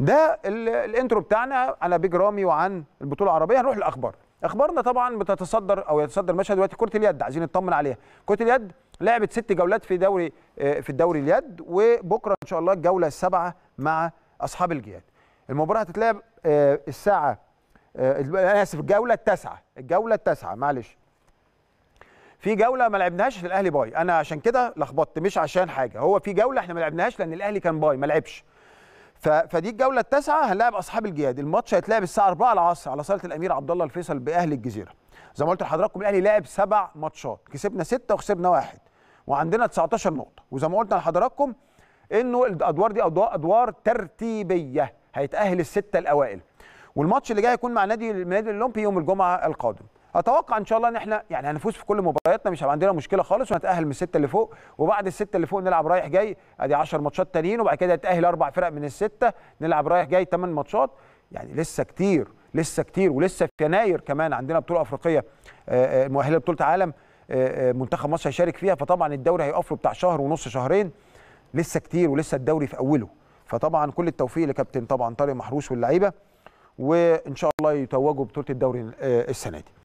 ده الانترو بتاعنا على بيج رامي وعن البطوله العربيه هنروح للاخبار اخبارنا طبعا بتتصدر او يتصدر مشهد دلوقتي كره اليد عايزين نطمن عليها كره اليد لعبت ست جولات في دوري آه، في الدوري اليد وبكره ان شاء الله الجوله السابعه مع اصحاب الجياد المباراه هتتلعب آه، الساعه آه، انا اسف الجوله التاسعه الجوله التاسعه معلش في جوله ما لعبناهاش الاهلي باي انا عشان كده لخبطت مش عشان حاجه هو في جوله احنا ما لعبناهاش لان الاهلي كان باي ما لعبش فدي الجوله التاسعه هنلاعب اصحاب الجهاد الماتش هيتلعب الساعه 4 العصر على صاله الامير عبد الله الفيصل باهل الجزيره زي ما قلت لحضراتكم الاهلي لعب سبع ماتشات كسبنا سته وخسبنا واحد وعندنا 19 نقطه وزي ما قلنا لحضراتكم انه الادوار دي ادوار ترتيبيه هيتاهل السته الاوائل والماتش اللي جاي هيكون مع نادي النادي الاولمبي يوم الجمعه القادم اتوقع ان شاء الله ان احنا يعني هنفوز في كل مبارياتنا مش هيبقى عندنا مشكله خالص ونتاهل من السته اللي فوق وبعد السته اللي فوق نلعب رايح جاي ادي 10 ماتشات تانيين وبعد كده نتاهل اربع فرق من السته نلعب رايح جاي 8 ماتشات يعني لسه كتير لسه كتير ولسه في يناير كمان عندنا بطوله افريقيه آه، آه، مؤهله لبطوله عالم آه، منتخب مصر هيشارك فيها فطبعا الدوري هيقف بتاع شهر ونص شهرين لسه كتير ولسه الدوري في اوله فطبعا كل التوفيق لكابتن طبعا طارق محروس واللعيبه وان شاء الله يتوجوا بطوله الدوري السنه دي